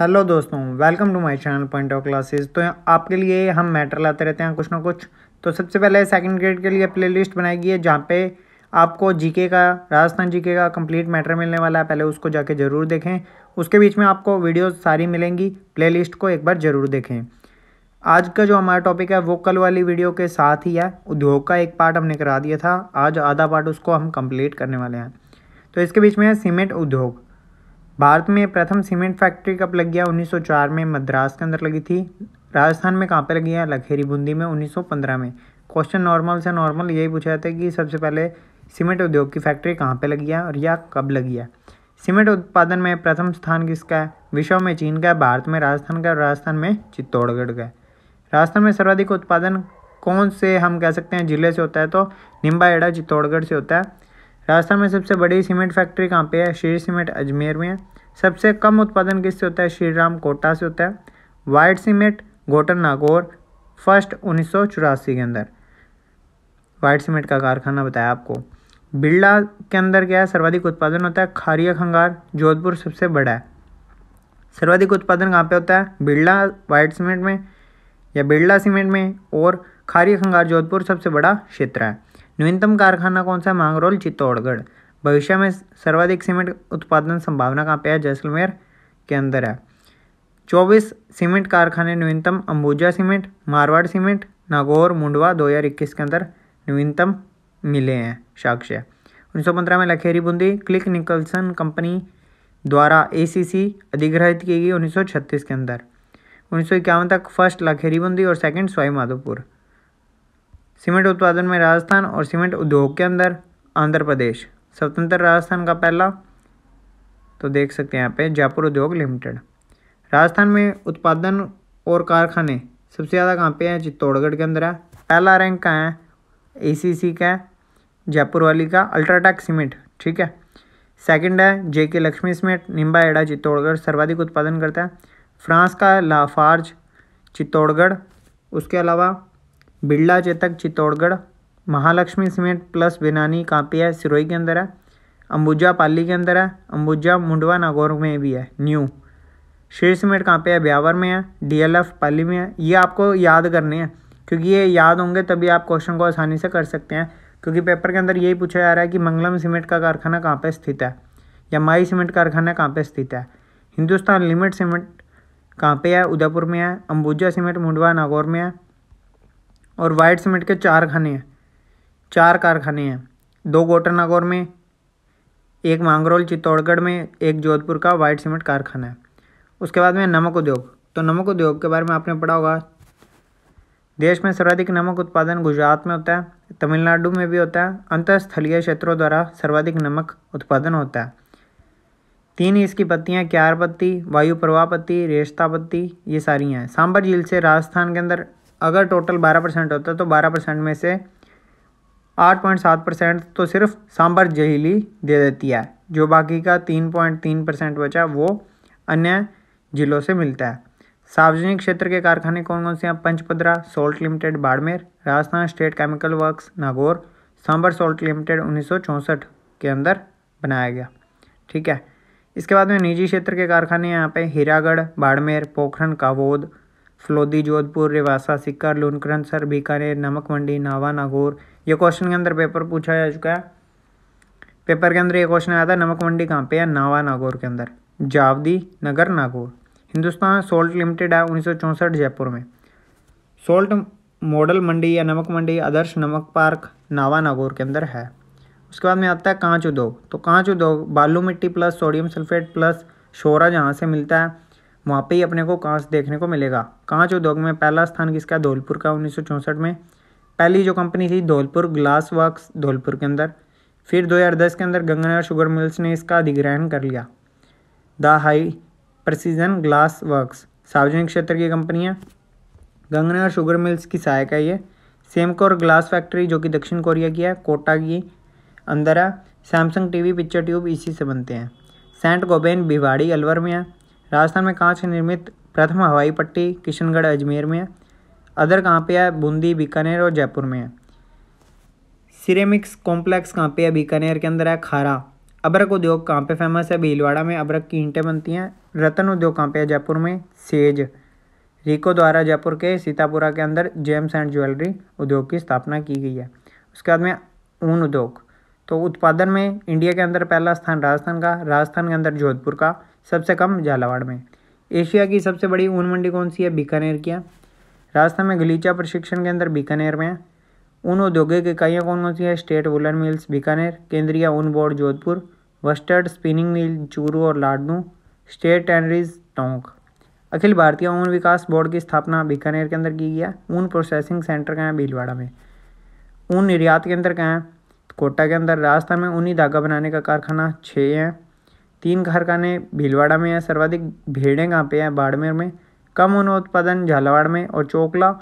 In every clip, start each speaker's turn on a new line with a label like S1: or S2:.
S1: hello दोस्तों welcome to my channel point of classes तो आपके लिए हम मैटर लाते रहते हैं कुछ ना कुछ तो सबसे पहले सेकंड ग्रेड के लिए प्लेलिस्ट बनाई गई है जहाँ पे आपको जीके का राजस्थान जीके का कंप्लीट मैटर मिलने वाला है पहले उसको जाके ज़रूर देखें उसके बीच में आपको वीडियो सारी मिलेंगी प्ले को एक बार ज़रूर देखें आज का जो हमारा टॉपिक है वो कल वाली वीडियो के साथ ही है उद्योग का एक पार्ट हमने करा दिया था आज आधा पार्ट उसको हम कंप्लीट करने वाले हैं तो इसके बीच में है सीमेंट उद्योग भारत में प्रथम सीमेंट फैक्ट्री कब लग गया 1904 में मद्रास के अंदर लगी थी राजस्थान में कहाँ पे लगी है लखेरी बूंदी में 1915 में क्वेश्चन नॉर्मल से नॉर्मल यही पूछा जाता है कि सबसे पहले सीमेंट उद्योग की फैक्ट्री कहाँ पे लगी है और यह कब लगी है सीमेंट उत्पादन में प्रथम स्थान किसका है विश्व में चीन का है भारत में राजस्थान का राजस्थान में चित्तौड़गढ़ का है राजस्थान में सर्वाधिक उत्पादन कौन से हम कह सकते हैं ज़िले से होता है तो एडा चित्तौड़गढ़ से होता है राजस्थान में सबसे बड़ी सीमेंट फैक्ट्री कहाँ पे है श्री सीमेंट अजमेर में है सबसे कम उत्पादन किससे होता है श्री राम कोटा से होता है वाइट सीमेंट गोटर नागौर फर्स्ट उन्नीस के अंदर वाइट सीमेंट का कारखाना बताया आपको बिरला के अंदर क्या है सर्वाधिक उत्पादन होता है खारिया खंगार जोधपुर सबसे बड़ा है सर्वाधिक उत्पादन कहाँ पे होता है बिरला वाइट सीमेंट में या बिरला सीमेंट में और खारिया खंगार जोधपुर सबसे बड़ा क्षेत्र है न्यूनतम कारखाना कौन सा है मांगरोल चित्तौड़गढ़ भविष्य में सर्वाधिक सीमेंट उत्पादन संभावना कहाँ पे है जैसलमेर के अंदर है चौबीस सीमेंट कारखाने न्यूनतम अंबुजा सीमेंट मारवाड़ सीमेंट नागौर मुंडवा दो हज़ार इक्कीस के अंदर न्यूनतम मिले हैं साक्ष्य उन्नीस सौ पंद्रह में Lakheri Bundi Killick Nixon company द्वारा एसीसी अधिग्रहित की गई 1936 के अंदर उन्नीस तक फर्स्ट लखेरी बूंदी और सेकंड स्वाई माधोपुर सीमेंट उत्पादन में राजस्थान और सीमेंट उद्योग के अंदर आंध्र प्रदेश स्वतंत्र राजस्थान का पहला तो देख सकते हैं यहाँ पे जयपुर उद्योग लिमिटेड राजस्थान में उत्पादन और कारखाने सबसे ज़्यादा कहाँ पे हैं चित्तौड़गढ़ के अंदर है पहला रैंक का है ए का है जयपुर वाली का अल्ट्राटेक सीमेंट ठीक है सेकंड है जे के लक्ष्मी सीमेंट निम्बा एडा चित्तौड़गढ़ सर्वाधिक उत्पादन करता है फ्रांस का है लाफार्ज चित्तौड़गढ़ उसके अलावा बिरला चेतक चित्तौड़गढ़ महालक्ष्मी सीमेंट प्लस बेनानी है सिरोही के अंदर है अंबुजा पाली के अंदर है अंबुजा मुंडवा नागौर में भी है न्यू शेर सीमेंट है ब्यावर में है डीएलएफ पाली में है ये आपको याद करने हैं क्योंकि ये याद होंगे तभी आप क्वेश्चन को आसानी से कर सकते हैं क्योंकि पेपर के अंदर यही पूछा जा रहा है कि मंगलम सीमेंट का कारखाना कहाँ पर स्थित है या माई सीमेंट कारखाना कहाँ पर स्थित है हिंदुस्तान लिमिट सीमेंट कहाँ पे है उदयपुर में है अंबुजा सीमेंट मुंडवा नागौर में है और वाइट सीमेंट के चार खाने हैं चार कारखाने हैं दो गोटानागौर में एक मांगरोल चित्तौड़गढ़ में एक जोधपुर का वाइट सीमेंट कारखाना है उसके बाद में नमक उद्योग तो नमक उद्योग के बारे में आपने पढ़ा होगा देश में सर्वाधिक नमक उत्पादन गुजरात में होता है तमिलनाडु में भी होता है अंतरस्थलीय क्षेत्रों द्वारा सर्वाधिक नमक उत्पादन होता है तीन इसकी पत्तियाँ क्यार पत्ती वायु प्रवाह पत्ती रेस्ता पत्ती ये सारी हैं सांबर झील से राजस्थान के अंदर अगर टोटल बारह परसेंट होता तो बारह परसेंट में से आठ पॉइंट सात परसेंट तो सिर्फ सांबर जहली दे देती है जो बाकी का तीन पॉइंट तीन परसेंट बचा वो अन्य जिलों से मिलता है सार्वजनिक क्षेत्र के कारखाने कौन कौन से हैं Pachpadra salt limited Barmer Rajasthan state chemical works Nagaur Sambhar salt limited उन्नीस के अंदर बनाया गया ठीक है इसके बाद में निजी क्षेत्र के कारखाने यहाँ पे हीरागढ़ बाड़मेर पोखरण कावोद फलौदी जोधपुर रिवासा सिक्कर सर बीकानेर नमक मंडी नावा नागौर ये क्वेश्चन के अंदर पेपर पूछा जा चुका है पेपर के अंदर ये क्वेश्चन आया था नमक मंडी कहाँ पे है नावा नागौर के अंदर जावदी नगर नागौर हिंदुस्तान सोल्ट लिमिटेड है उन्नीस जयपुर में सोल्ट मॉडल मंडी या नमक मंडी आदर्श नमक पार्क नावा नागौर के अंदर है उसके बाद में आता है कांच उद्योग तो कांच उद्योग बालू मिट्टी प्लस सोडियम सल्फेट प्लस शोरा जहाँ से मिलता है वहाँ पे ही अपने को कांच देखने को मिलेगा कांच उद्योग में पहला स्थान किसका धौलपुर का उन्नीस में पहली जो कंपनी थी धौलपुर ग्लास वर्क्स धौलपुर के अंदर फिर 2010 के अंदर गंगानगर शुगर मिल्स ने इसका अधिग्रहण कर लिया the high precision glass works सार्वजनिक क्षेत्र की कंपनी है गंगानगर शुगर मिल्स की सहायक है ये सेमकोर ग्लास फैक्ट्री जो कि दक्षिण कोरिया की है कोटा की अंदर है सैमसंग टीवी पिक्चर ट्यूब इसी से बनते हैं सेंट गोबेन भिवाड़ी अलवर में है राजस्थान में कहाँ से निर्मित प्रथम हवाई पट्टी किशनगढ़ अजमेर में है अदर कहाँ पे है बूंदी बीकानेर और जयपुर में है सिरेमिक्स कॉम्प्लेक्स कहाँ पे है बीकानेर के अंदर है खारा अबरक उद्योग कहाँ पे फेमस है भीलवाड़ा में अबरक की ईंटें बनती हैं रतन उद्योग कहाँ पे है जयपुर में सेज रिको द्वारा जयपुर के सीतापुरा के अंदर जेम्स एंड ज्वेलरी उद्योग की स्थापना की गई है उसके बाद में ऊन उद्योग तो उत्पादन में इंडिया के अंदर पहला स्थान राजस्थान का राजस्थान के अंदर जोधपुर का सबसे कम झालावाड़ में एशिया की सबसे बड़ी ऊन मंडी कौन सी है बीकानेर की है राजस्थान में गलीचा प्रशिक्षण केंद्र बीकानेर में है ऊन औद्योगिक इकाइयाँ कौन कौन सी है स्टेट वुलन मिल्स बीकानेर केंद्रीय ऊन बोर्ड जोधपुर वस्टर्ड स्पिनिंग मिल चूरू और लाडनू स्टेट टैनरीज टोंक अखिल भारतीय ऊन विकास बोर्ड की स्थापना बीकानेर के अंदर की गई है ऊन प्रोसेसिंग सेंटर कहाँ है भीलवाड़ा में ऊन निर्यात केंद्र कहाँ है कोटा के अंदर राजस्थान में ऊनी धागा बनाने का कारखाना छः है तीन कारखाने भीलवाड़ा में हैं सर्वाधिक भेड़ें कहाँ पे हैं बाड़मेर में कम ऊन उत्पादन झालावाड़ में और चोकला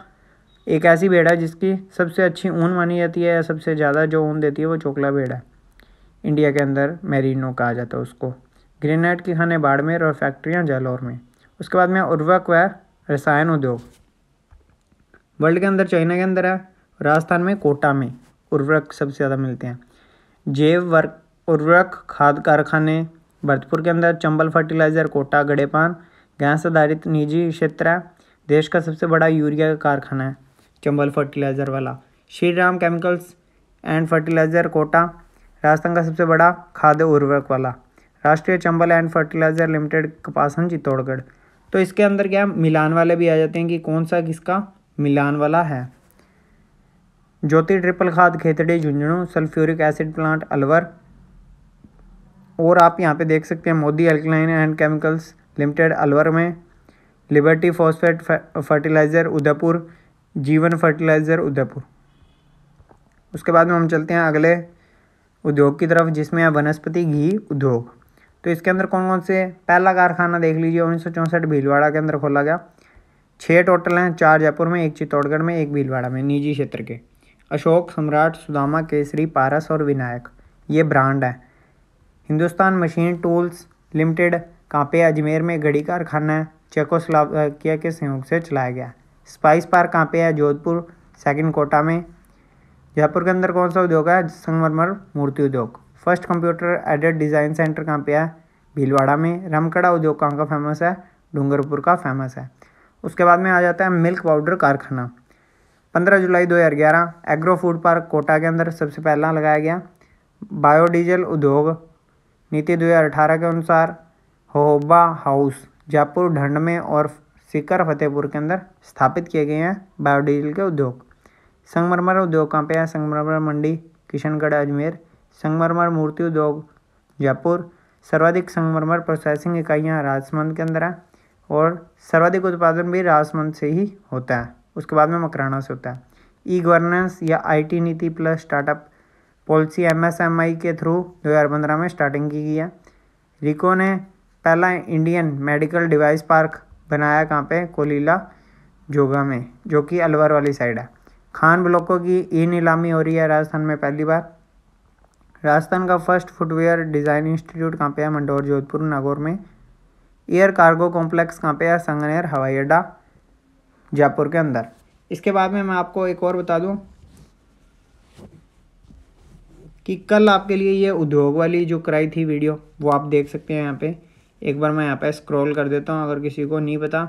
S1: एक ऐसी भेड़ है जिसकी सबसे अच्छी ऊन मानी जाती है या सबसे ज़्यादा जो ऊन देती है वो चोकला भेड़ है इंडिया के अंदर मेरीनो कहा जाता है उसको ग्रेनाइट की खाने बाड़मेर और फैक्ट्रियाँ जालौर में उसके बाद में उर्वक व रसायन उद्योग वर्ल्ड के अंदर चाइना के अंदर है राजस्थान में कोटा में उर्वरक सबसे ज़्यादा मिलते हैं जैव वर्क उर्वरक खाद कारखाने भरतपुर के अंदर चंबल फर्टिलाइजर कोटा गड़ेपान गैस आधारित निजी क्षेत्र है देश का सबसे बड़ा यूरिया का कारखाना है चंबल फर्टिलाइजर वाला Shri Ram chemicals and fertiliser Kota Rajasthan का सबसे बड़ा खाद्य उर्वरक वाला राष्ट्रीय Chambal and fertiliser limited Kapasan Chittorgarh तो इसके अंदर क्या मिलान वाले भी आ जाते हैं कि कौन सा किसका मिलान वाला है ज्योति ट्रिपल खाद Khetri Jhunjhunu sulphuric acid plant Alwar और आप यहाँ पे देख सकते हैं Modi alkaline and chemicals limited Alwar में लिबर्टी फॉस्फेट फर्टिलाइज़र उदयपुर जीवन फर्टिलाइज़र उदयपुर उसके बाद में हम चलते हैं अगले उद्योग की तरफ जिसमें है वनस्पति घी उद्योग तो इसके अंदर कौन कौन से पहला कारखाना देख लीजिए उन्नीस सौ चौंसठ भीलवाड़ा के अंदर खोला गया छः टोटल हैं चार जयपुर में एक चित्तौड़गढ़ में एक भीलवाड़ा में निजी क्षेत्र के अशोक सम्राट सुदामा केसरी पारस और विनायक ये ब्रांड हैं हिंदुस्तान मशीन टूल्स लिमिटेड कहाँ पे अजमेर में घड़ी कारखाना चेकोस्लोवाकिया के सहयोग से चलाया गया स्पाइस पार्क कहाँ पे है जोधपुर सेकंड कोटा में जयपुर के अंदर कौन सा उद्योग है संगमरमर मूर्ति उद्योग first computer aided design centre कहाँ पे है भीलवाड़ा में रमकड़ा उद्योग कहाँ का फेमस है डूंगरपुर का फेमस है उसके बाद में आ जाता है मिल्क पाउडर कारखाना पंद्रह जुलाई दो एग्रो फूड पार्क कोटा के अंदर सबसे पहला लगाया गया बायोडीजल उद्योग नीति 2018 के अनुसार होबा हाउस जयपुर ढंड में और सिकर फतेहपुर के अंदर स्थापित किए गए हैं बायोडीजल के उद्योग संगमरमर उद्योग कहाँ पे है संगमरमर मंडी किशनगढ़ अजमेर संगमरमर मूर्ति उद्योग जयपुर सर्वाधिक संगमरमर प्रोसेसिंग इकाइयाँ राजसमंद के अंदर है और सर्वाधिक उत्पादन भी राजसमंद से ही होता है उसके बाद में मकराना से होता है ई गवर्नेंस या आईटी नीति प्लस स्टार्टअप पॉलिसी आई के थ्रू 2015 में स्टार्टिंग की गई है रिको ने पहला इंडियन मेडिकल डिवाइस पार्क बनाया कहाँ पे कोलीला जोगा में जो कि अलवर वाली साइड है खान ब्लॉकों की ई नीलामी हो रही है राजस्थान में पहली बार राजस्थान का फर्स्ट फुटवेयर डिज़ाइन इंस्टीट्यूट कहाँ पे है मंडोर जोधपुर नागौर में एयर कार्गो कॉम्प्लेक्स कहाँ पे है संगनेर हवाई अड्डा जयपुर के अंदर इसके बाद में मैं आपको एक और बता दूँ कि कल आपके लिए ये उद्योग वाली जो कराई थी वीडियो वो आप देख सकते हैं यहाँ पे एक बार मैं यहाँ पे स्क्रॉल कर देता हूँ अगर किसी को नहीं पता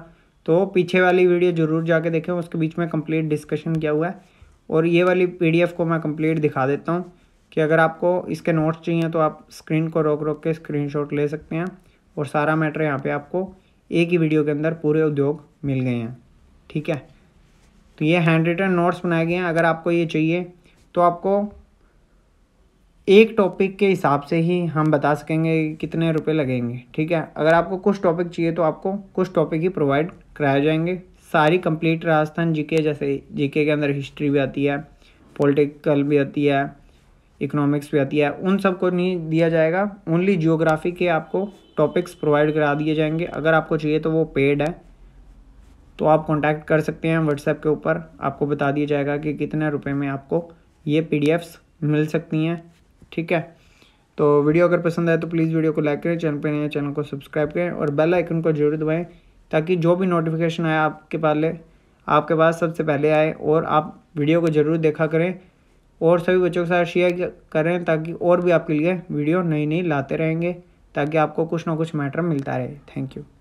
S1: तो पीछे वाली वीडियो ज़रूर जाके देखें उसके बीच में कंप्लीट डिस्कशन किया हुआ है और ये वाली पीडीएफ को मैं कंप्लीट दिखा देता हूँ कि अगर आपको इसके नोट्स चाहिए तो आप स्क्रीन को रोक रोक के स्क्रीन ले सकते हैं और सारा मैटर यहाँ पर आपको एक ही वीडियो के अंदर पूरे उद्योग मिल गए हैं ठीक है तो ये हैंड रिटन नोट्स बनाए गए हैं अगर आपको ये चाहिए तो आपको एक टॉपिक के हिसाब से ही हम बता सकेंगे कितने रुपए लगेंगे ठीक है अगर आपको कुछ टॉपिक चाहिए तो आपको कुछ टॉपिक ही प्रोवाइड कराए जाएंगे सारी कंप्लीट राजस्थान जीके जैसे जीके के अंदर हिस्ट्री भी आती है पॉलिटिकल भी आती है इकोनॉमिक्स भी आती है उन सबको नहीं दिया जाएगा ओनली जियोग्राफी के आपको टॉपिक्स प्रोवाइड करा दिए जाएंगे अगर आपको चाहिए तो वो पेड है तो आप कॉन्टैक्ट कर सकते हैं व्हाट्सएप के ऊपर आपको बता दिया जाएगा कि कितने रुपये में आपको ये पी मिल सकती हैं ठीक है तो वीडियो अगर पसंद आए तो प्लीज़ वीडियो को लाइक करें चैनल पर नए चैनल को सब्सक्राइब करें और बेल आइकन को जरूर दबाएं ताकि जो भी नोटिफिकेशन आए आपके पहले आपके पास सबसे पहले आए और आप वीडियो को ज़रूर देखा करें और सभी बच्चों के साथ शेयर करें ताकि और भी आपके लिए वीडियो नई नई लाते रहेंगे ताकि आपको कुछ ना कुछ मैटर मिलता रहे थैंक यू